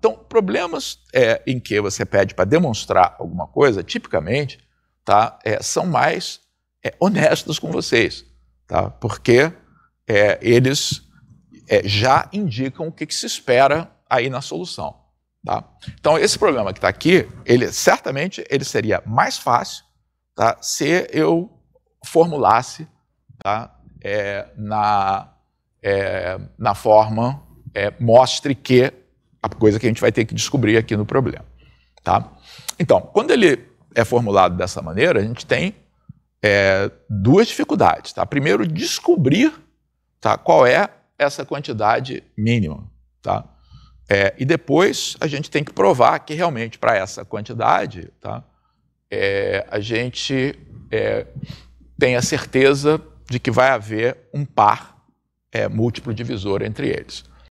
Então, problemas é, em que você pede para demonstrar alguma coisa, tipicamente, tá, é, são mais é, honestos com vocês, tá? porque é, eles é, já indicam o que, que, se espera aí na solução. Tá? Então, esse problema que está aqui, ele certamente ele seria mais fácil tá, se eu formulasse tá, é, na, na forma mostre que a coisa que a gente vai ter que descobrir aqui no problema. Tá? Então, quando ele é formulado dessa maneira, a gente tem é, duas dificuldades. Tá? Primeiro, descobrir tá, qual é essa quantidade mínima. Tá? É, e depois a gente tem que provar que realmente para essa quantidade tá, é, a gente é, tem a certeza de que vai haver um par é, múltiplo divisor entre eles.